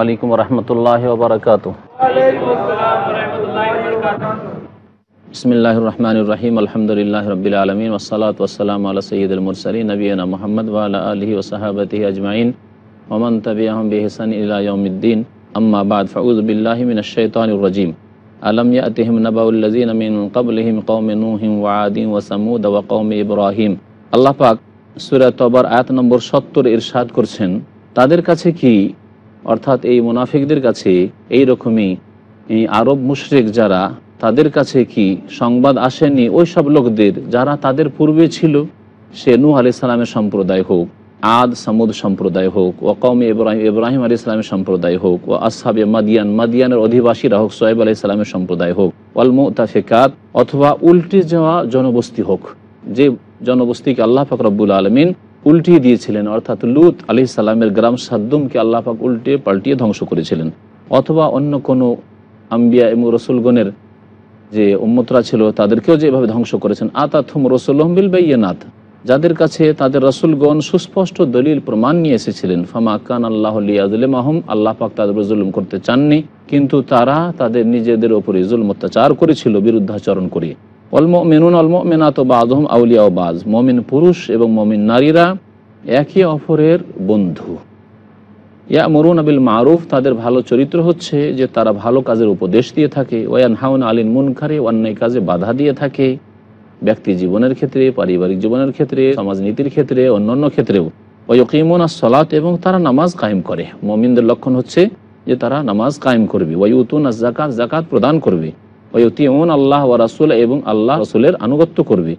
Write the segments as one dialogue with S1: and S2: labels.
S1: আলাইকুম রহমতুল্লাহ বারকাত বিসমিল্লাহ রহমান রহিম আলহামদুলিল্লাহ রবিল আলমিন ওসালাত ওসালাম আল্লাহ সঈদুল মুরসালী নবীনা মোহাম্মদ ওয়ালা আলহি ওসাহাবতি আজমাইন ওমন তবি আহম বিহসান আম্মাবাদ ফাউজ বিল্লাহমিন শৈতানুরজিম আলম ইয়াতিহিম নবাউল্লজিন মিন কবলহিম কৌম নুহিম ওয়াদিম ওয়াসমুদ ওয়া কৌম ইব্রাহিম আল্লাহ পাক সুরাত আয়াত নম্বর সত্তর ইরশাদ করছেন তাদের কাছে কি অর্থাৎ এই মুনাফিকদের কাছে এই রকমই আরব মুশরেক যারা তাদের কাছে কি সংবাদ আসেনি ওই সব লোকদের যারা তাদের পূর্বে ছিল সে নু আলি সালামের সম্প্রদায় হোক আদ সামুদ সম্প্রদায় হোক ও কম ইব্রাহিম ইব্রাহিম আলি সালামের সম্প্রদায় হোক ও আসহাবে মাদিয়ান মাদিয়ানের অধিবাসীরা হোক সোহেব আলি সালামের সম্প্রদায় হোক অলমো তাফেকাত অথবা উল্টে যাওয়া জনবস্তি হোক যে জনবস্তিকে আল্লাহ ফকরবুল আলমিন উল্টিয়ে দিয়েছিলেন অর্থাৎ লুত আলি সাল্লামের গ্রাম সাদ্দুমকে আল্লাহাক উল্টিয়ে পাল্টিয়ে ধ্বংস করেছিলেন অথবা অন্য কোনো আম্বিয়া এবং রসুলগণের যে উম্মতরা ছিল তাদেরকেও যেভাবে ধ্বংস করেছেন আতা আতাথুম রসুলহমিল বাইয়নাথ যাদের কাছে তাদের রসুলগণ সুস্পষ্ট দলিল প্রমাণ নিয়ে এসেছিলেন ফামা কান আল্লাহ মাহম আল্লাহ পাক তাদের জুলুম করতে চাননি কিন্তু তারা তাদের নিজেদের ওপরে জুলম অত্যাচার করেছিল বিরুদ্ধাচরণ করে অলম মেনুন অলম মেনাত বাজহম আউলিয়া বাজ মমিন পুরুষ এবং মমিন নারীরা একে অপরের বন্ধু ইয়া মরুন আবিল মারুফ তাদের ভালো চরিত্র হচ্ছে যে তারা ভালো কাজের উপদেশ দিয়ে থাকে ওয়ান হাউন আলিন মুনখারে অন্যায় কাজে বাধা দিয়ে থাকে ব্যক্তি জীবনের ক্ষেত্রে পারিবারিক জীবনের ক্ষেত্রে সমাজনীতির ক্ষেত্রে অন্যান্য ক্ষেত্রেও ওয়কিমন আর সলাত এবং তারা নামাজ কায়েম করে মমিনদের লক্ষণ হচ্ছে যে তারা নামাজ কায়েম করবে ওয়ুতুন আর জাকাত জাকাত প্রদান করবে ওয়তিউন আল্লাহ ও রাসুল এবং আল্লাহ রসুলের আনুগত্য করবে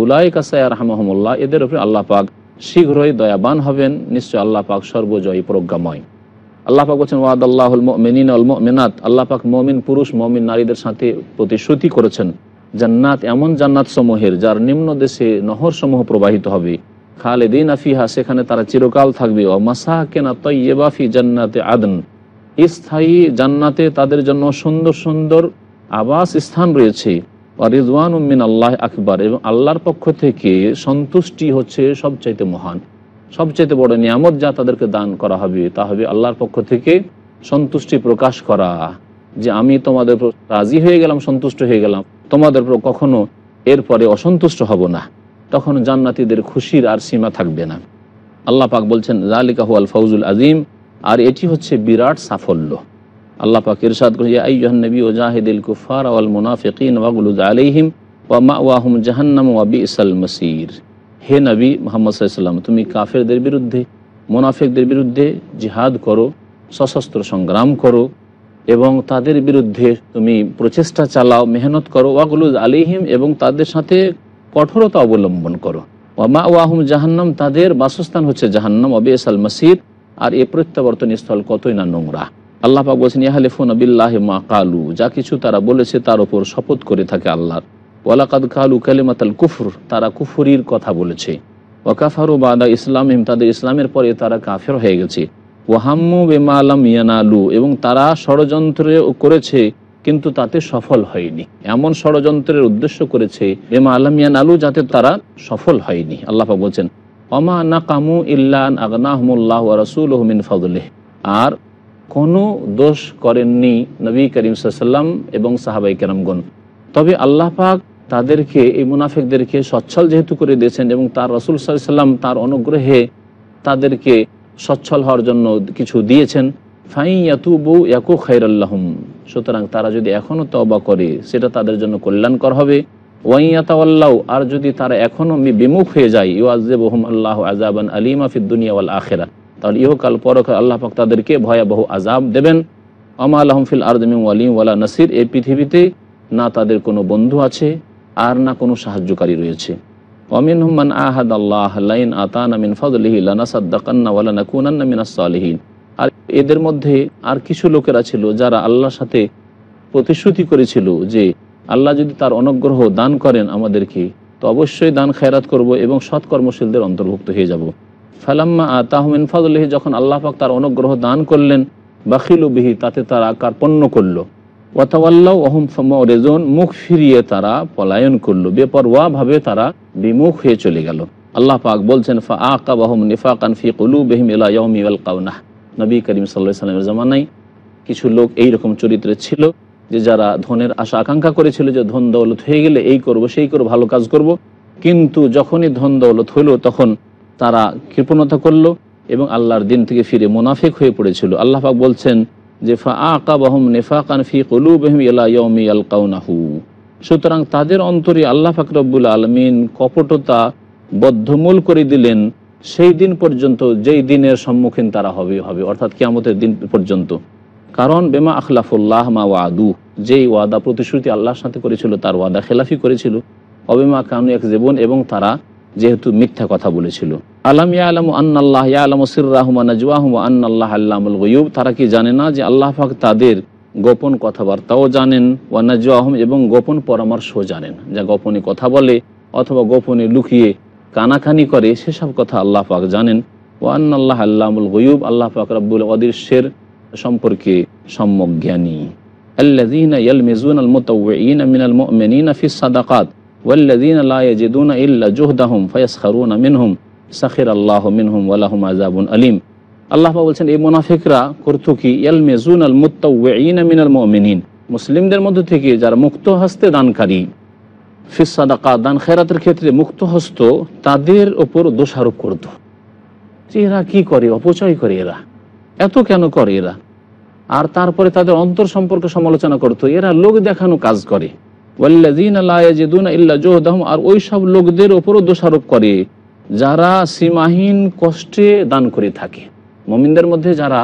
S1: উলাই কাসায় রহমহমুল্লাহ এদের উপরে আল্লাহ পাক শীঘ্রই দয়াবান হবেন নিশ্চয় আল্লাহ পাক সর্বজয়ী প্রজ্ঞাময় আল্লাহ পাক বলছেন ওয়াদ আল্লাহ মেনিন আল মেনাত আল্লাহ পাক মমিন পুরুষ মমিন নারীদের সাথে প্রতিশ্রুতি করেছেন জান্নাত এমন জান্নাত সমূহের যার নিম্ন দেশে নহর সমূহ প্রবাহিত হবে খালেদিন আফিহা সেখানে তারা চিরকাল থাকবে ও মাসাহ কেনা তৈবাফি জান্নাতে আদন স্থায়ী জান্নাতে তাদের জন্য সুন্দর সুন্দর আবাস স্থান রয়েছে রিজওয়ান উম্মিন আল্লাহ আকবর এবং আল্লাহর পক্ষ থেকে সন্তুষ্টি হচ্ছে সবচাইতে মহান সবচাইতে বড় নিয়ামত যা তাদেরকে দান করা হবে তা হবে আল্লাহর পক্ষ থেকে সন্তুষ্টি প্রকাশ করা যে আমি তোমাদের রাজি হয়ে গেলাম সন্তুষ্ট হয়ে গেলাম তোমাদের কখনো এরপরে অসন্তুষ্ট হব না তখন জান্নাতিদের খুশির আর সীমা থাকবে না আল্লাহ পাক বলছেন জালিকাহু আল ফৌজুল আজিম আর এটি হচ্ছে বিরাট সাফল্য আল্লাহ পাক ইরশাদ করেছে আইয়ুহান নবী ও জাহিদুল কুফার ওয়াল মুনাফিকিন ওয়াগুলুদ আলাইহিম ওয়া মাওয়াহুম জাহান্নাম ওয়া ইসাল মসির হে নবী মোহাম্মদ সাল্লাম তুমি কাফেরদের বিরুদ্ধে মোনাফেকদের বিরুদ্ধে জিহাদ করো সশস্ত্র সংগ্রাম করো এবং তাদের বিরুদ্ধে তুমি প্রচেষ্টা চালাও মেহনত করো ওয়াগুলুদ আলিহিম এবং তাদের সাথে কঠোরতা অবলম্বন করো ওয়ামা ওয়াহুম জাহান্নাম তাদের বাসস্থান হচ্ছে জাহান্নাম ইসাল মসির আর এ প্রত্যাবর্তন স্থল কতই না নোংরা আল্লাহাক পাক বলছেন ইয়াহালিফুন বিল্লাহ মা কালু যা কিছু তারা বলেছে তার ওপর শপথ করে থাকে আল্লাহর ওয়ালাকাদ কালু কালিমাতাল কুফর তারা কুফুরির কথা বলেছে ওয়াকাফারু বাদা ইসলাম তাদের ইসলামের পরে তারা কাফের হয়ে গেছে ওয়াহাম্মু বেমা আলাম ইয়ানালু এবং তারা ষড়যন্ত্রে করেছে কিন্তু তাতে সফল হয়নি এমন ষড়যন্ত্রের উদ্দেশ্য করেছে বেমা আলাম ইয়ানালু যাতে তারা সফল হয়নি আল্লাহাক বলছেন অমা না কামু ইল্লান আগনাহমুল্লাহ রসুল মিন ফজলেহ আর কোনো দোষ করেননি নবী করিম সাল্লাম এবং সাহাবাই কেরামগণ তবে আল্লাহ পাক তাদেরকে এই মুনাফেকদেরকে সচ্ছল যেহেতু করে দিয়েছেন এবং তার রসুল সাল্লাম তার অনুগ্রহে তাদেরকে সচ্ছল হওয়ার জন্য কিছু দিয়েছেন ফাই বউ ইয়াকু খৈরাল্লাহম সুতরাং তারা যদি এখনও তবা করে সেটা তাদের জন্য কল্যাণকর হবে ওয়াইয়াতাওয়াল্লাউ আর যদি তারা এখনও বিমুখ হয়ে যায় ইউ আজেব আল্লাহ আজাবান আলিমা ফিদ্দুনিয়া আখেরা তাহলে ইহকাল পরখ আল্লাহ পাক তাদেরকে ভয়াবহ আজাব দেবেন অমাল আলহমফিল আরদমিম আলিম ওয়ালা নাসির এই পৃথিবীতে না তাদের কোনো বন্ধু আছে আর না কোনো সাহায্যকারী রয়েছে অমিন হুম্মান আহাদ আল্লাহ লাইন আতান মিনাস সালিহীন আর এদের মধ্যে আর কিছু লোকেরা ছিল যারা আল্লাহর সাথে প্রতিশ্রুতি করেছিল যে আল্লাহ যদি তার অনুগ্রহ দান করেন আমাদেরকে তো অবশ্যই দান খায়রাত করব এবং সৎকর্মশীলদের অন্তর্ভুক্ত হয়ে যাব ফালাম্মা তাহমিন ফাজলিহি যখন আল্লাহ পাক তার অনুগ্রহ দান করলেন বাখিলু বিহি তাতে তারা কার্পণ্য করল ওয়াতাওয়াল্লাহ মুখ ফিরিয়ে তারা পলায়ন করলো বেপরোয়াভাবে তারা বিমুখ হয়ে চলে গেল আল্লাহ পাক বলছেন ফা আকা নিফাকান ফি কলু বেহিম কাউনাহ নবী করিম সাল্লাহ সাল্লামের কিছু লোক এই রকম চরিত্রে ছিল যে যারা ধনের আশা আকাঙ্ক্ষা করেছিল যে ধন দৌলত হয়ে গেলে এই করব সেই করব ভালো কাজ করব কিন্তু যখনই ধন দৌলত হলো তখন তারা কৃপণতা করলো এবং আল্লাহর দিন থেকে ফিরে মুনাফিক হয়ে পড়েছিল আল্লাহাক বলছেন যে ফা সুতরাং তাদের অন্তরে আল্লাহ ফাকরবুল আলমিন কপটতা বদ্ধমূল করে দিলেন সেই দিন পর্যন্ত যেই দিনের সম্মুখীন তারা হবে হবে অর্থাৎ কিয়ামতের দিন পর্যন্ত কারণ বেমা আখলাফুল্লাহ মা ওয়াদু যেই ওয়াদা প্রতিশ্রুতি আল্লাহর সাথে করেছিল তার ওয়াদা খেলাফি করেছিল অবেমা কানু এক জীবন এবং তারা যেহেতু মিথ্যা কথা বলেছিল আলম ইয়া আলম আন্নাল্লাহ ইয়া আলম সির রাহমান আন্নাল্লাহ আল্লাহ গয়ুব তারা কি জানে না যে আল্লাহ ফাক তাদের গোপন কথাবার্তাও জানেন ওয়ানাজওয়াহম এবং গোপন পরামর্শও জানেন যা গোপনে কথা বলে অথবা গোপনে লুকিয়ে কানাকানি করে সেসব কথা আল্লাহ পাক জানেন ওয়ান্নাল্লাহ আল্লাহুল গয়ুব আল্লাহ পাক রব্বুল অদৃশ্যের সম্পর্কে সম্যক জ্ঞানী আল্লাহ ইয়াল মিজুন আল মোতাউন মিনাল মিনাল ফিস সাদাকাত ওয়াল্লাদিন আল্লাহ জেদুন ইল্লা জোহদাহম ফয়াস খারুন মিনহুম সাখির আল্লাহ মিনহুম ওয়ালাহম আজাবুন আলিম আল্লাহবা বলছেন এই মোনাফিকরা করতো কি ইয়াল মেজুন আল মুতাউন মিনাল মমিনিন মুসলিমদের মধ্যে থেকে যারা মুক্ত হস্তে দানকারী ফিসাদাকা দান খেরাতের ক্ষেত্রে মুক্ত হস্ত তাদের ওপর দোষারোপ করত যে এরা কী করে অপচয় করে এরা এত কেন করে এরা আর তারপরে তাদের অন্তর সম্পর্কে সমালোচনা করত এরা লোক দেখানো কাজ করে আর ওই সব লোকদের ওপরও দোষারোপ করে যারা সীমাহীন কষ্টে দান করে থাকে মমিনদের মধ্যে যারা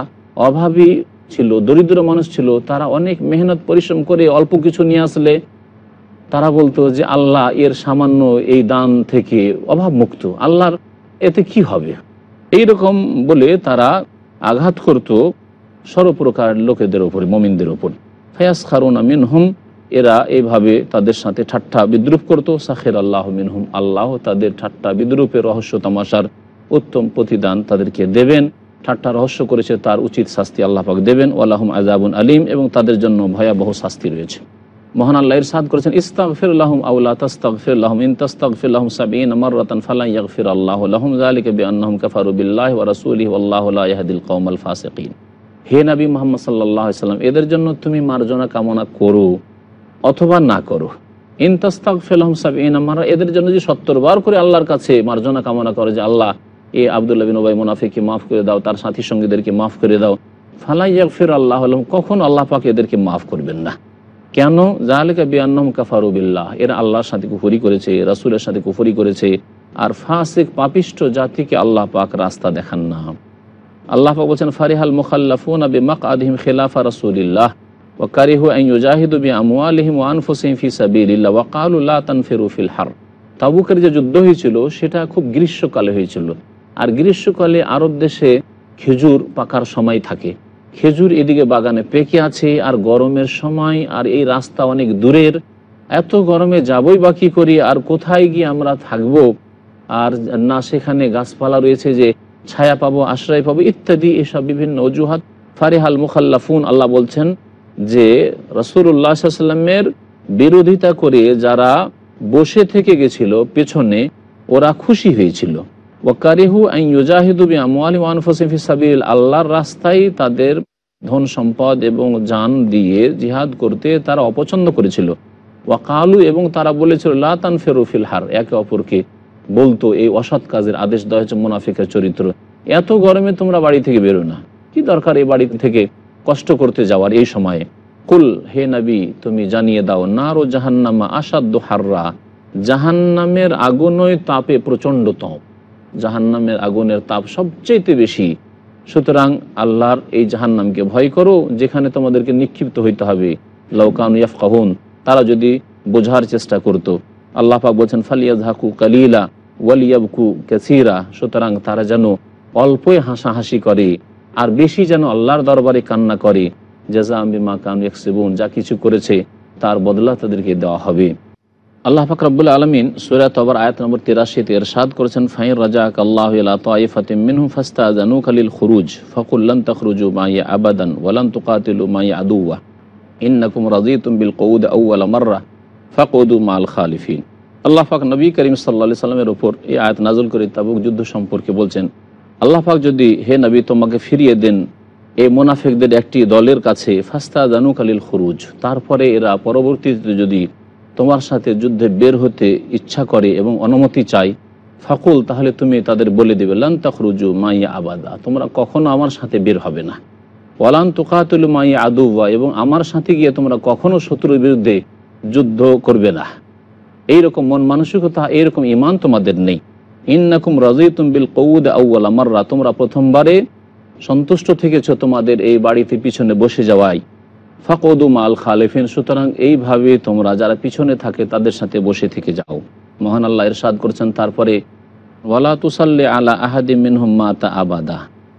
S1: অভাবী ছিল দরিদ্র মানুষ ছিল তারা অনেক মেহনত পরিশ্রম করে অল্প কিছু নিয়ে আসলে তারা বলতো যে আল্লাহ এর সামান্য এই দান থেকে অভাব মুক্ত আল্লাহর এতে কি হবে এই রকম বলে তারা আঘাত করত সর্বপ্রকার লোকেদের ওপরে মমিনদের ওপর ফায়াস খারুন আমিন হোম এরা এভাবে তাদের সাথে ঠাট্টা বিদ্রুপ করতো সাখের আল্লাহ মিনহুম আল্লাহ তাদের ঠাট্টা বিদ্রুপের রহস্য তামাশার উত্তম প্রতিদান তাদেরকে দেবেন ঠাট্টা রহস্য করেছে তার উচিত শাস্তি আল্লাহ দেবেন আল্লাহম আজাবুন আলিম এবং তাদের জন্য ভয়াবহ শাস্তি রয়েছে মহান আল্লাহর সাদ করেছেন ইস্তাগফিরুল্লাহম আউলা তাস্তাগফিরুল্লাহম ইন তাস্তাগফিরুল্লাহম সাবিন মাররাতান ফালা ইয়াগফির আল্লাহু লাহুম যালিকা বিআন্নাহুম কাফারু বিল্লাহি ওয়া রাসূলিহি ওয়াল্লাহু লা ইয়াহদিল কওমাল ফাসিকিন হে নবী মুহাম্মদ সাল্লাল্লাহু আলাইহি সাল্লাম এদের জন্য তুমি মার্জনা কামনা করো অথবা না করো ইনতাস্তাক ফেলহম সাব ইনামারা এদের জন্য যে সত্তর বার করে আল্লাহর কাছে মার্জনা কামনা করে যে আল্লাহ এ আবদুল্লাহ বিন ওবাই মুনাফিকে মাফ করে দাও তার সাথী সঙ্গীদেরকে মাফ করে দাও ফালাইয়া ফের আল্লাহ আলম কখন আল্লাহ পাকে এদেরকে মাফ করবেন না কেন জাহালিকা বিয়ান্নম কাফারুবিল্লাহ এরা আল্লাহর সাথে কুফরি করেছে রাসুলের সাথে কুফরি করেছে আর ফাসিক পাপিষ্ট জাতিকে আল্লাহ পাক রাস্তা দেখান না আল্লাহ পাক বলছেন ফারিহাল মুখাল্লাফুন আবি মাক আদিম খেলাফা রাসুলিল্লাহ তাবুকের যে যুদ্ধ হয়েছিল সেটা খুব গ্রীষ্মকালে হয়েছিল আর গ্রীষ্মকালে আরব দেশে খেজুর পাকার সময় থাকে খেজুর এদিকে বাগানে পেকে আছে আর গরমের সময় আর এই রাস্তা অনেক দূরের এত গরমে যাবই বাকি করি আর কোথায় গিয়ে আমরা থাকব আর না সেখানে গাছপালা রয়েছে যে ছায়া পাবো আশ্রয় পাবো ইত্যাদি এসব বিভিন্ন অজুহাত ফারেহাল মুখাল্লাফুন আল্লাহ বলছেন যে রসুল্লাহ সাল্লামের বিরোধিতা করে যারা বসে থেকে গেছিল পেছনে ওরা খুশি হয়েছিল ওয়াকারিহু আইন ইউজাহিদুবি আমি ওয়ানফসিফি সাবিল আল্লাহর রাস্তায় তাদের ধন সম্পদ এবং যান দিয়ে জিহাদ করতে তারা অপছন্দ করেছিল ওয়াকালু এবং তারা বলেছিল লাতান ফেরুফিল হার একে অপরকে বলতো এই অসৎ কাজের আদেশ দেওয়া হয়েছে মুনাফিকের চরিত্র এত গরমে তোমরা বাড়ি থেকে বেরো না কি দরকার এই বাড়ি থেকে কষ্ট করতে যাওয়ার এই সময়ে কুল হে নবী তুমি জানিয়ে দাও নারো জাহান্নামা আসাদ্য হাররা জাহান্নামের আগুনই তাপে প্রচণ্ডতম জাহান্নামের আগুনের তাপ সবচেয়ে বেশি সুতরাং আল্লাহর এই জাহান্নামকে ভয় করো যেখানে তোমাদেরকে নিক্ষিপ্ত হইতে হবে লৌকান ইয়াফকাহুন তারা যদি বোঝার চেষ্টা করত আল্লাহ পাক বলছেন ফালিয়া ঝাকু কালিলা ওয়ালিয়াবকু ক্যাসিরা সুতরাং তারা যেন অল্পই হাসাহাসি করে আর বেশি যেন আল্লাহর দরবারে কান্না করে জেজা আমি মা কানুক সেবুন যা কিছু করেছে তার বদলা তাদেরকে দেওয়া হবে আল্লাহ ফাকরাবুল আলমিন সুরাত তবর আয়াত নম্বর তিরাশিতে এরশাদ করেছেন ফাইন রাজা আল্লাহ ফাতিমিনহু ফাস্তা জানু খালিল খুরুজ ফকুল্লান তখরুজু মাইয়া আবাদান ওয়ালান তুকাতিলু মাইয়া আদুয়া নকুম রাজি তুমবিল কৌদ আউ্লা মার্রা ফাকৌদু মাল খালিফিন আল্লাহ ফাক নবী করিম সাল্লা সাল্লামের ওপর এই আয়াত নাজুল করে তাবুক যুদ্ধ সম্পর্কে বলছেন আল্লাহাক যদি হে নবী তোমাকে ফিরিয়ে দেন এই মোনাফেকদের একটি দলের কাছে ফাস্তা জানুক আলিল খরুজ তারপরে এরা পরবর্তীতে যদি তোমার সাথে যুদ্ধে বের হতে ইচ্ছা করে এবং অনুমতি চায় ফাকুল তাহলে তুমি তাদের বলে দেবে লান তখরুজু মাইয়া আবাদা তোমরা কখনো আমার সাথে বের হবে না ওয়ালান তোকাতুল মাইয়া আদুবা এবং আমার সাথে গিয়ে তোমরা কখনো শত্রুর বিরুদ্ধে যুদ্ধ করবে না এইরকম মন মানসিকতা এইরকম ইমান তোমাদের নেই ইন্নাকুম রাজি তুমবিল কৌদ আউ্ল আমাররা তোমরা প্রথমবারে সন্তুষ্ট থেকেছ তোমাদের এই বাড়িতে পিছনে বসে যাওয়াই ফাকদু আল খালেফিন সুতরাং এইভাবে তোমরা যারা পিছনে থাকে তাদের সাথে বসে থেকে যাও মহান আল্লাহ ইরশাদ করছেন তারপরে ওয়ালা তুসাল্লে আলা আহাদি মিনহম্মাতা আবাদা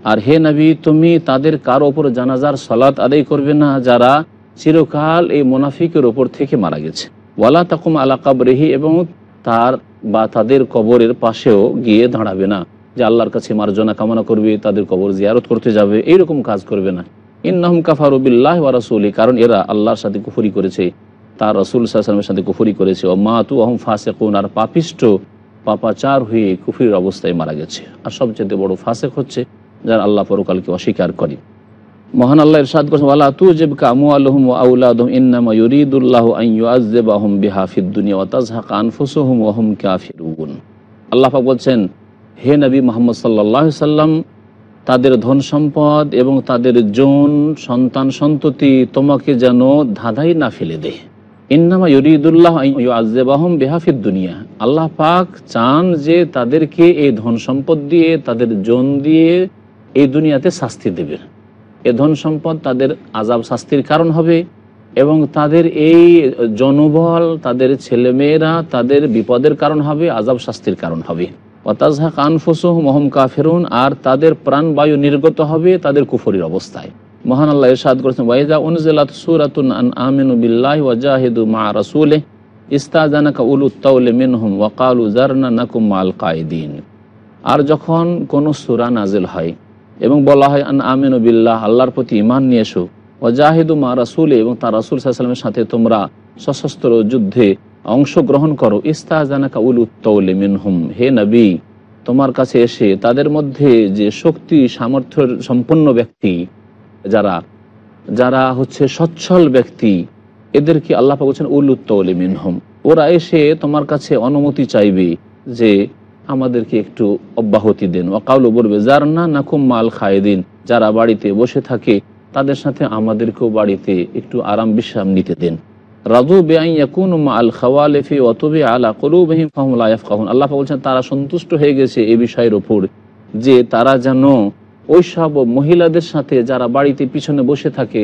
S1: আর হে নবী তুমি তাদের কারো ওপর জানাজার সলাত আদায় করবে না যারা চিরকাল এই মোনাফিকের ওপর থেকে মারা গেছে ওয়ালা তাকুম আলা কাবরেহি এবং তার বা তাদের কবরের পাশেও গিয়ে দাঁড়াবে না যে আল্লাহর কাছে মার্জনা কামনা করবে তাদের কবর জিয়ারত করতে যাবে এইরকম কাজ করবে না ইন্নাহম কাফারুবিল্লাহ ওয়া রাসুলি কারণ এরা আল্লাহর সাথে কুফরি করেছে তার রসুল সাল্লামের সাথে কুফরি করেছে ও মা তু অহম ফাঁসেকুন আর পাপিষ্ট পাপাচার হয়ে কুফির অবস্থায় মারা গেছে আর সবচেয়ে বড় ফাসেক হচ্ছে যারা আল্লাহ পরকালকে অস্বীকার করে মহান আল্লাহ ইরশাদ করেছেন ওয়ালা তুজিব কামু আলহুম ওয়া আউলাদুম ইন্নামা ইউরিদুল্লাহু আন ইউআযযিবাহুম বিহা ফিদ দুনিয়া ওয়া তাযহাকা আনফুসুহুম ওয়া হুম কাফিরুন আল্লাহ পাক বলছেন হে নবী মুহাম্মদ সাল্লাল্লাহু আলাইহি সাল্লাম তাদের ধন সম্পদ এবং তাদের জন সন্তান সন্ততি তোমাকে যেন ধাঁধাই না ফেলে দেয় ইন্নামা ইউরিদুল্লাহ আজেবাহম বেহাফির দুনিয়া আল্লাহ পাক চান যে তাদেরকে এই ধন সম্পদ দিয়ে তাদের জন দিয়ে এই দুনিয়াতে শাস্তি দেবেন এ ধন সম্পদ তাদের আজাব শাস্তির কারণ হবে এবং তাদের এই জনবল তাদের ছেলেমেয়েরা তাদের বিপদের কারণ হবে আজাব শাস্তির কারণ হবে অতাজহা কানফুসুহ মোহম কাফেরুন আর তাদের প্রাণবায়ু নির্গত হবে তাদের কুফরির অবস্থায় মহান আল্লাহ ইরশাদ করেছেন ওয়াইজা উনজিলাত সুরাতুন আন আমিনু বিল্লাহি ওয়া জাহিদু মা রাসূলিহ ইস্তাজানাকা উলুত তাউল মিনহুম ওয়া ক্বালু জারনা নাকুম মাল কায়েদিন আর যখন কোনো সূরা নাজিল হয় এবং বলা হয় আন আমিন বিল্লাহ আল্লাহর প্রতি ইমান নিয়ে এসো জাহিদু মা রাসুলে এবং তার রাসুল সাল্লামের সাথে তোমরা সশস্ত্র যুদ্ধে অংশগ্রহণ করো ইস্তাহজানাকা উল উত্তৌলে মিনহুম হে নবী তোমার কাছে এসে তাদের মধ্যে যে শক্তি সামর্থ্য সম্পন্ন ব্যক্তি যারা যারা হচ্ছে সচ্ছল ব্যক্তি এদেরকে আল্লাহ বলছেন উল উত্তৌলে মিনহুম ওরা এসে তোমার কাছে অনুমতি চাইবে যে আমাদেরকে একটু অব্যাহতি দেন ওকাউল বলবে যার না খুব মাল খায়দিন যারা বাড়িতে বসে থাকে তাদের সাথে আমাদেরকেও বাড়িতে একটু আরাম বিশ্রাম নিতে দেন রাজু বেআইয়াকুন আল খাওয়ালেফি অতবে আলা কলুবহিম ফাহমুল্লাহ কাহুন আল্লাহ বলছেন তারা সন্তুষ্ট হয়ে গেছে এ বিষয়ের ওপর যে তারা যেন ওইসব মহিলাদের সাথে যারা বাড়িতে পিছনে বসে থাকে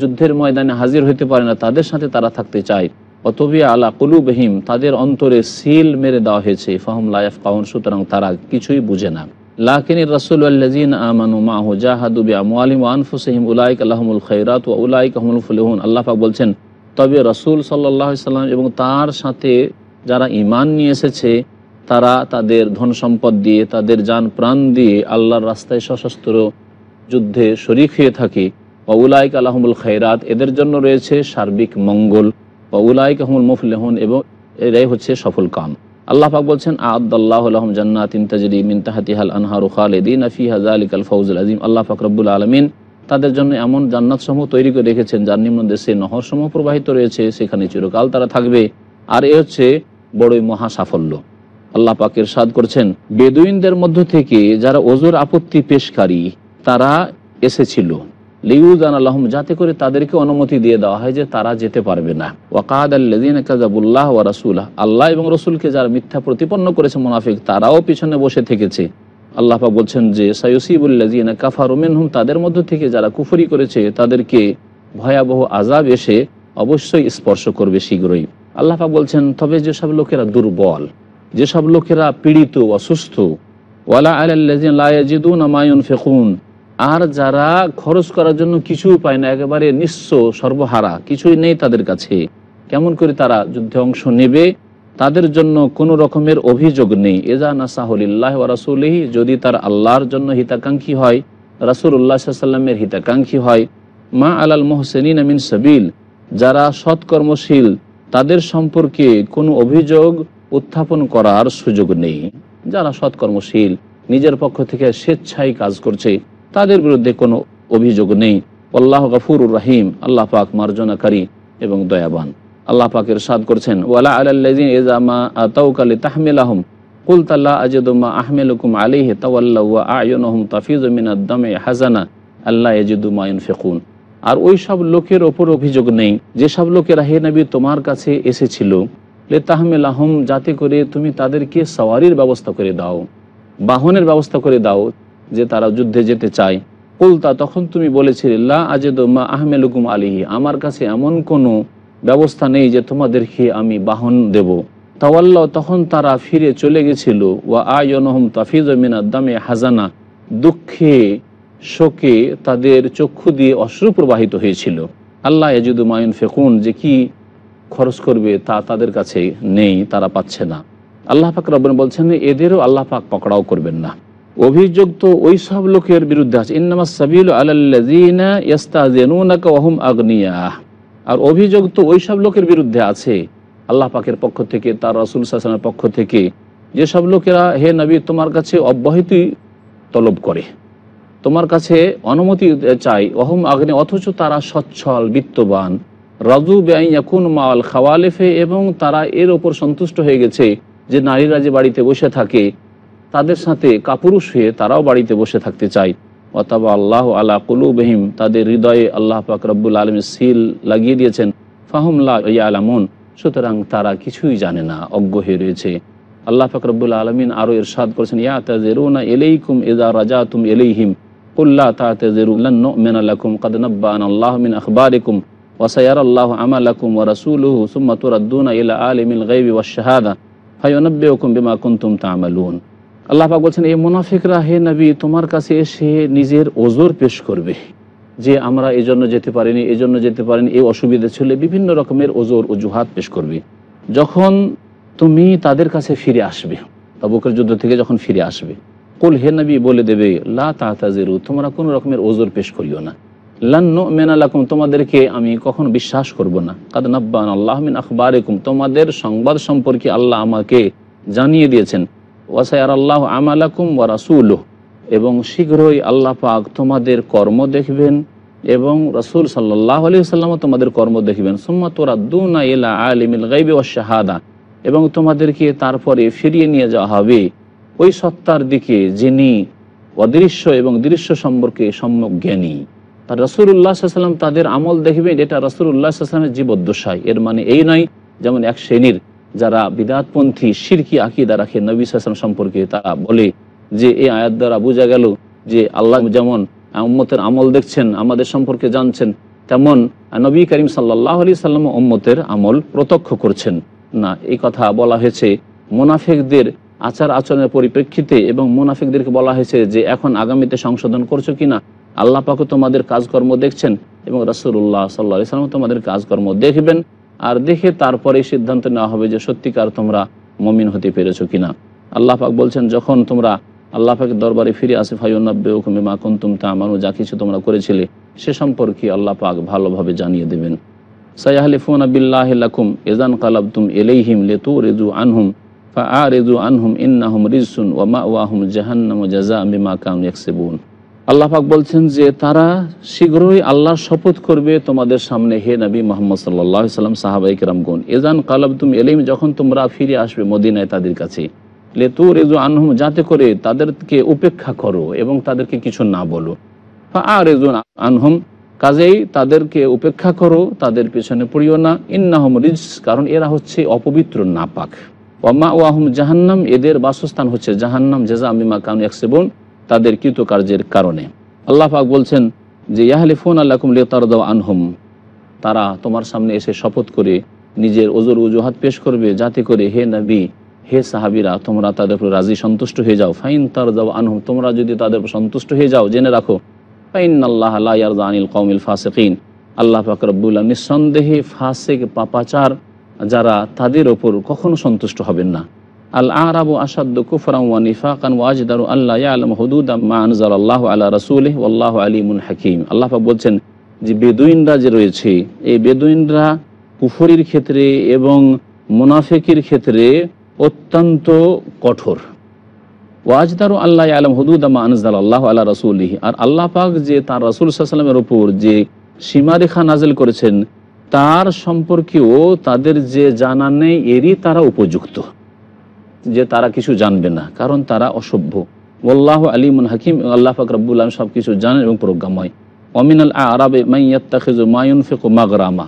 S1: যুদ্ধের ময়দানে হাজির হইতে পারে না তাদের সাথে তারা থাকতে চায় অতবিয়া আলা কুলু কলুবহিম তাদের অন্তরে সিল মেরে দেওয়া হয়েছে ফাহম লায়ফ কাউন সুতরাং তারা কিছুই বুঝে না লাকিনী রসুল আল্লাজিন আমানু মাহু জাহাদুবি আমওয়ালিম আনফুসহিম উলাইক আল্লাহমুল খৈরাত ও উলাইক আহমুল ফুলহুন আল্লাহ বলছেন তবে রসুল সাল্লাহ সাল্লাম এবং তার সাথে যারা ইমান নিয়ে এসেছে তারা তাদের ধন সম্পদ দিয়ে তাদের যান প্রাণ দিয়ে আল্লাহর রাস্তায় সশস্ত্র যুদ্ধে শরিক হয়ে থাকে অউলাইক আলহমুল খৈরাত এদের জন্য রয়েছে সার্বিক মঙ্গল বা উলাই কাহমুল মুফলেহন এবং এরাই হচ্ছে সফল কাম আল্লাহ পাক বলছেন আদাল্লাহ আলহম জান্নাতিন আনহারু খালেদিন আফি ফৌজুল আজিম আল্লাহ পাক আলমিন তাদের জন্য এমন জান্নাত সমূহ তৈরি করে রেখেছেন যার নিম্ন দেশে নহর সমূহ প্রবাহিত রয়েছে সেখানে চিরকাল তারা থাকবে আর এ হচ্ছে বড়ই মহা সাফল্য আল্লাহ পাকের সাদ করছেন বেদুইনদের মধ্য থেকে যারা ওজোর আপত্তি পেশকারী তারা এসেছিল আন আল্লাহম যাতে করে তাদেরকে অনুমতি দিয়ে দেওয়া হয় যে তারা যেতে পারবে না ওয়াকাদ আল্লাদিন কাজাবুল্লাহ ওয়া রাসুল্লাহ আল্লাহ এবং রসুলকে যারা মিথ্যা প্রতিপন্ন করেছে মুনাফিক তারাও পিছনে বসে থেকেছে আল্লাহা বলছেন যে সায়ুসিবুল্লাজিন কাফার হুম তাদের মধ্য থেকে যারা কুফরি করেছে তাদেরকে ভয়াবহ আজাব এসে অবশ্যই স্পর্শ করবে শীঘ্রই আল্লাহা বলছেন তবে যেসব লোকেরা দুর্বল যেসব লোকেরা পীড়িত অসুস্থ ওয়ালা আল্লাহ লায়াজিদুন ফেকুন আর যারা খরচ করার জন্য কিছু পায় না একেবারে নিঃস্ব সর্বহারা কিছুই নেই তাদের কাছে কেমন করে তারা যুদ্ধে অংশ নেবে তাদের জন্য কোনো রকমের অভিযোগ নেই এজা ও রাসুলহি যদি তার আল্লাহর জন্য হিতাকাঙ্ক্ষী হয় রাসুল উল্লাহ সাল্লামের হিতাকাঙ্ক্ষী হয় মা আলাল মোহসেনিন আমিন সাবিল যারা সৎকর্মশীল তাদের সম্পর্কে কোনো অভিযোগ উত্থাপন করার সুযোগ নেই যারা সৎকর্মশীল নিজের পক্ষ থেকে স্বেচ্ছায় কাজ করছে তাদের বিরুদ্ধে কোনো অভিযোগ নেই আল্লাহ গাফুরুর রাহিম আল্লাহ পাক মার্জনাকারী এবং দয়াবান আল্লাহ পাকের সাদ করছেন ওয়ালা আলাল্লাজিন ইজামা আতাউকালি তাহমিলাহম কুল তাল্লা আজেদুমা আলী আলিহে তাওয়াল্লা আয়নহম তাফিজ মিনাদ্দমে হাজানা আল্লাহ এজিদুমায়ন ফেকুন আর ওই সব লোকের ওপর অভিযোগ নেই যেসব লোকেরা হে নবী তোমার কাছে এসেছিল লে তাহমেল আহম যাতে করে তুমি তাদেরকে সওয়ারির ব্যবস্থা করে দাও বাহনের ব্যবস্থা করে দাও যে তারা যুদ্ধে যেতে চায় কুলতা তখন তুমি বলেছিলে লা আজেদমা আহমেলুকুম আলিহি আমার কাছে এমন কোনো ব্যবস্থা নেই যে তোমাদেরকে আমি বাহন দেব তাওয়াল্লাহ তখন তারা ফিরে চলে গেছিল ওয়া আয়নহম তাফিজ দামে হাজানা দুঃখে শোকে তাদের চক্ষু দিয়ে অশ্রু প্রবাহিত হয়েছিল আল্লাহ মায়ুন ফেকুন যে কি খরচ করবে তা তাদের কাছে নেই তারা পাচ্ছে না আল্লাহ পাক রব্বেন বলছেন এদেরও আল্লাহ পাক পকড়াও করবেন না অভিযোগ তো ওই সব লোকের বিরুদ্ধে আছে ইন্নামা সাবিল আলাল্লাহম আগনিয়া আর অভিযোগ তো ওই সব লোকের বিরুদ্ধে আছে আল্লাহ পাকের পক্ষ থেকে তার রাসুল সাসনের পক্ষ থেকে যেসব লোকেরা হে নবী তোমার কাছে অব্যাহতি তলব করে তোমার কাছে অনুমতি চাই অহম আগ্নে অথচ তারা সচ্ছল বিত্তবান রাজু এখন মাল খাওয়ালেফে এবং তারা এর ওপর সন্তুষ্ট হয়ে গেছে যে নারীরা যে বাড়িতে বসে থাকে তাদের সাথে কাপুরুষ হয়ে তারাও বাড়িতে বসে থাকতে চায় অথবা আল্লাহ আলা কুলু বহিম তাদের হৃদয়ে আল্লাহ পাক রব্বুল আলম সিল লাগিয়ে দিয়েছেন ফাহমলা আলামুন সুতরাং তারা কিছুই জানে না অজ্ঞ হয়ে রয়েছে আল্লাহ ফাকরবুল আলমিন আরও ইরশাদ করেছেন ইয়া তাজেরুনা এলাইকুম এজা রাজা তুম এলেইহিম উল্লাহ তা তেজেরুল্লান্ন মেনালাকুম কাদনব্বান আল্লাহ মিন আখবারিকুম ওসাইয়ার আল্লাহ আমালাকুম ও রসুলহু সুম্মতুরাদ্দুনা ইলা আলিমিল গাইবি ওয়াশাহাদা ফাইনব্বে হুকুম বিমা কুন্তুম তামালুন আল্লাহ বলছেন এই মুনাফিকরা হে নবী তোমার কাছে এসে নিজের ওজোর পেশ করবে যে আমরা এই জন্য যেতে পারিনি এই জন্য যেতে পারিনি এই অসুবিধা ছিল বিভিন্ন রকমের ওজোর অজুহাত পেশ করবে যখন তুমি তাদের কাছে ফিরে আসবে তবুকের যুদ্ধ থেকে যখন ফিরে আসবে কুল হে নবী বলে দেবে লা তোমরা কোনো রকমের ওজোর পেশ করিও না লান্ন মেনালাকুম তোমাদেরকে আমি কখন বিশ্বাস করব না কাদ নব্বান আল্লাহমিন আখবার তোমাদের সংবাদ সম্পর্কে আল্লাহ আমাকে জানিয়ে দিয়েছেন ওয়াসায়ার আল্লাহ আমালাকুম ওয়া রাসুলহ এবং শীঘ্রই আল্লাহ পাক তোমাদের কর্ম দেখবেন এবং রসুল সাল্লাহ আলী সাল্লাম তোমাদের কর্ম দেখবেন সুম্মা তোরা দুনা ইলা আলিমিল গাইবে ও শাহাদা এবং তোমাদেরকে তারপরে ফিরিয়ে নিয়ে যাওয়া হবে ওই সত্তার দিকে যিনি অদৃশ্য এবং দৃশ্য সম্পর্কে সম্যক জ্ঞানী তার রসুল্লাহ সাল্লাম তাদের আমল দেখবেন এটা রসুল্লাহ সাল্লামের জীবদ্দশায় এর মানে এই নয় যেমন এক শ্রেণীর যারা বিদাতপন্থী সিরকি আকিদা রাখে নবী সাসম সম্পর্কে তারা বলে যে এই আয়াত দ্বারা বোঝা গেল যে আল্লাহ যেমন উম্মতের আমল দেখছেন আমাদের সম্পর্কে জানছেন তেমন নবী করিম সাল্লাহ আলি সাল্লাম উম্মতের আমল প্রত্যক্ষ করছেন না এই কথা বলা হয়েছে মোনাফেকদের আচার আচরণের পরিপ্রেক্ষিতে এবং মোনাফেকদেরকে বলা হয়েছে যে এখন আগামীতে সংশোধন করছো কিনা আল্লাহ পাকও তোমাদের কাজকর্ম দেখছেন এবং রাসুল্লাহ সাল্লা সাল্লাম তোমাদের কাজকর্ম দেখবেন আর দেখে তারপরে সিদ্ধান্ত নেওয়া হবে যে সত্যিকার তোমরা মমিন হতে পেরেছো কিনা আল্লাহ বলছেন যখন তোমরা আল্লাহ দরবারে ফিরে আসে ফাইনাব্বে হুকুমে মা কুন্তুম তামানু যা কিছু তোমরা করেছিলে সে সম্পর্কে আল্লাহ ভালোভাবে জানিয়ে দেবেন ফোন আবিল্লাহ লাকুম এজান কালাবতুম এলেইহিম লেতু রেজু আনহুম ফা আ রেজু আনহুম ইন্নাহুম রিজসুন ওয়া মা ওয়াহুম জাহান্নাম জাজা বিমা কাম ইয়াকসিবুন আল্লাহাক বলছেন যে তারা শীঘ্রই আল্লাহ শপথ করবে তোমাদের সামনে হে নবী মোহাম্মদ সাল্লাহ সাল্লাম সাহাবাই কিরামগুন এজান কালাব তুমি এলিম যখন তোমরা ফিরে আসবে মদিনায় তাদের কাছে লেতু এজু আনহম যাতে করে তাদেরকে উপেক্ষা করো এবং তাদেরকে কিছু না বলো আর এজু আনহম কাজেই তাদেরকে উপেক্ষা করো তাদের পেছনে পড়িও না ইন্নাহম রিজ কারণ এরা হচ্ছে অপবিত্র নাপাক ওমা ওয়াহম জাহান্নাম এদের বাসস্থান হচ্ছে জাহান্নাম জেজা আমিমা কানু একসেবন তাদের কৃতকার্যের কারণে আল্লাহ পাক বলছেন যে ফোন আল্লাহম লেতারদ আনহম তারা তোমার সামনে এসে শপথ করে নিজের ওজোর অজুহাত পেশ করবে যাতে করে হে নবী হে সাহাবিরা তোমরা তাদের উপর রাজি সন্তুষ্ট হয়ে যাও ফাইন তার দাও আনহম তোমরা যদি তাদের উপর সন্তুষ্ট হয়ে যাও জেনে রাখো ফাইন আল্লাহ আল্লাহ আনিল কৌমিল ফাসেকিন আল্লাহ ফাকরাবুল্লাহ নিঃসন্দেহে ফাসেক পাপাচার যারা তাদের ওপর কখনো সন্তুষ্ট হবেন না আল আল্লাহ আল্লাহ বলছেন যে বেদুইনরা যে রয়েছে এই বেদুইনরা কুফরির ক্ষেত্রে এবং মুনাফিকির ক্ষেত্রে অত্যন্ত কঠোর ওয়াজদারু আল্লাহ আলম হুদুদামা আনজাল আল্লাহ আল্লাহ রসুলহি আর আল্লাহ পাক যে তার রসুল সাল্লামের উপর যে সীমারেখা নাজেল করেছেন তার সম্পর্কেও তাদের যে জানা নেই এরই তারা উপযুক্ত যে তারা কিছু জানবে না কারণ তারা অসভ্য ওল্লাহ আলিমুল হাকিম আল্লাহ ফাকরাবুল আলম সব কিছু জানেন এবং প্রজ্ঞাময় অমিনাল আরবে মাইয়াত্তাখেজু মায়ুন ফেকু মাগরামা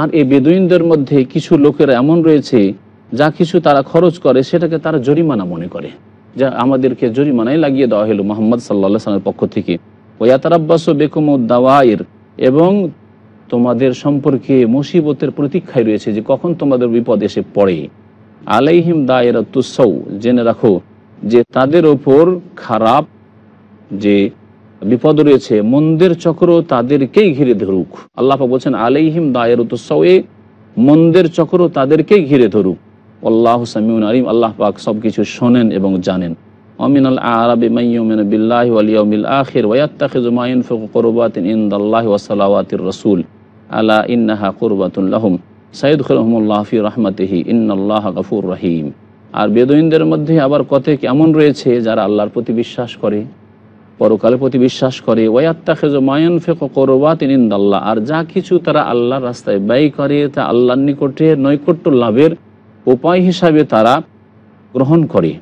S1: আর এই বেদুইনদের মধ্যে কিছু লোকেরা এমন রয়েছে যা কিছু তারা খরচ করে সেটাকে তারা জরিমানা মনে করে যা আমাদেরকে জরিমানায় লাগিয়ে দেওয়া হলো মোহাম্মদ সাল্লা সাল্লামের পক্ষ থেকে ও বেকুম দাওয়াইর এবং তোমাদের সম্পর্কে মুসিবতের প্রতীক্ষায় রয়েছে যে কখন তোমাদের বিপদ এসে পড়ে আলাইহিম দায়রাতুসৌ জেনে রাখো যে তাদের ওপর খারাপ যে বিপদ রয়েছে মন্দের চক্র তাদেরকেই ঘিরে ধরুক আল্লাহা বলছেন আলাইহিম দায়রাতুসৌ এ মন্দের চক্র তাদেরকেই ঘিরে ধরুক আল্লাহ সামিউন আলিম আল্লাহ পাক সব কিছু শোনেন এবং জানেন অমিন আল আলা ইন্নাহা কুরবাতুন সাইদ খুলহমুল্লাহফি রহমতেহি ইন্নআল্লাহ গফুর রহিম আর বেদইনদের মধ্যে আবার কতেক এমন রয়েছে যারা আল্লাহর প্রতি বিশ্বাস করে পরকালের প্রতি বিশ্বাস করে ওয়াত্তা খেজ মায়ন ফেক করবা তিনি আল্লাহ আর যা কিছু তারা আল্লাহর রাস্তায় ব্যয় করে তা আল্লাহর নিকটে নৈকট্য লাভের উপায় হিসাবে তারা গ্রহণ করে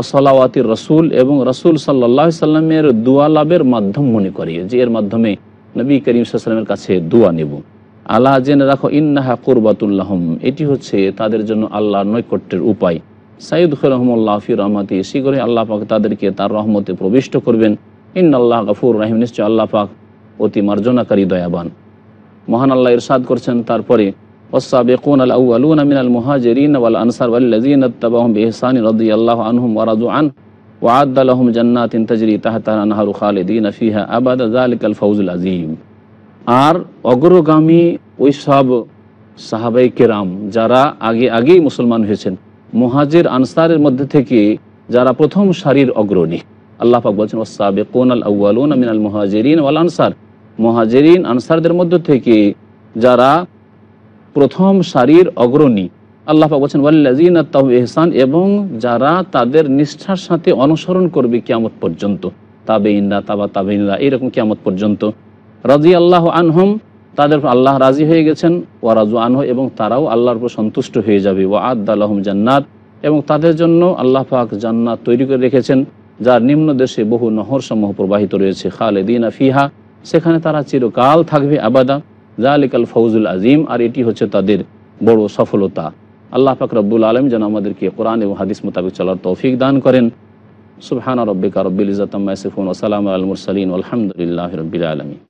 S1: ওসলাওয়াতির রসুল এবং রসুল সাল্লাহ সাল্লামের দোয়া লাভের মাধ্যম মনে করে যে এর মাধ্যমে নবী করিমসাল্লামের সাল্লামের কাছে দোয়া নেব আল্লাহ জেনে রাখো ইন্নাহা কুরবাতুল্লাহম এটি হচ্ছে তাদের জন্য আল্লাহর নৈকট্যের উপায় সাইদ রহমুল্লাহ ফি রহমতি শীঘ্রই আল্লাহ পাক তাদেরকে তার রহমতে প্রবিষ্ট করবেন ইন আল্লাহ গফুর রাহিম নিশ্চয় আল্লাহ পাক অতি মার্জনাকারী দয়াবান মহান আল্লাহ ইরশাদ করছেন তারপরে ওসাবেকুন আল আউআলুন মিনাল মুহাজিরিন ওয়াল আনসার ওয়াল্লাযিনা তাবাহুম বিহসান রাদিয়াল্লাহু আনহুম ওয়া রাদু আন ওয়া আদালাহুম জান্নাতিন তাজরি তাহতাহা আনহারু খালিদিন ফিহা আবাদা যালিকাল ফাউজুল আযীম আর অগ্রগামী ওই সব সাহাবাই কেরাম যারা আগে আগেই মুসলমান হয়েছেন মহাজের আনসারের মধ্যে থেকে যারা প্রথম সারির অগ্রণী আল্লাহ পাক বলছেন ওসাবে কোনাল আউ্বালুন আমিন আল মহাজেরিন ওয়াল আনসার মহাজেরিন আনসারদের মধ্য থেকে যারা প্রথম সারির অগ্রণী আল্লাহ পাক বলছেন ওয়াল্লাজিন তাহ এহসান এবং যারা তাদের নিষ্ঠার সাথে অনুসরণ করবে কেমত পর্যন্ত তাবে ইন্দা তাবা তাবে ইন্দা এইরকম কেমত পর্যন্ত রাজি আল্লাহ আনহম তাদের আল্লাহ রাজি হয়ে গেছেন ওয়া রাজু আনহ এবং তারাও আল্লাহর উপর সন্তুষ্ট হয়ে যাবে ও আদালাহম জান্নাত এবং তাদের জন্য আল্লাহ পাক জান্নাত তৈরি করে রেখেছেন যার নিম্ন দেশে বহু নহর সমূহ প্রবাহিত রয়েছে খালেদিন আফিহা সেখানে তারা চিরকাল থাকবে আবাদা জালিকাল ফৌজুল আজিম আর এটি হচ্ছে তাদের বড় সফলতা আল্লাহ পাক রব্বুল আলম যেন আমাদেরকে কোরআন এবং হাদিস মোতাবেক চলার তৌফিক দান করেন সুবহান রব্বিকা রব্বিল ইজাতাম সিফুন আলমুর আলমুরসালিন আলহামদুলিল্লাহ রবিল আলমী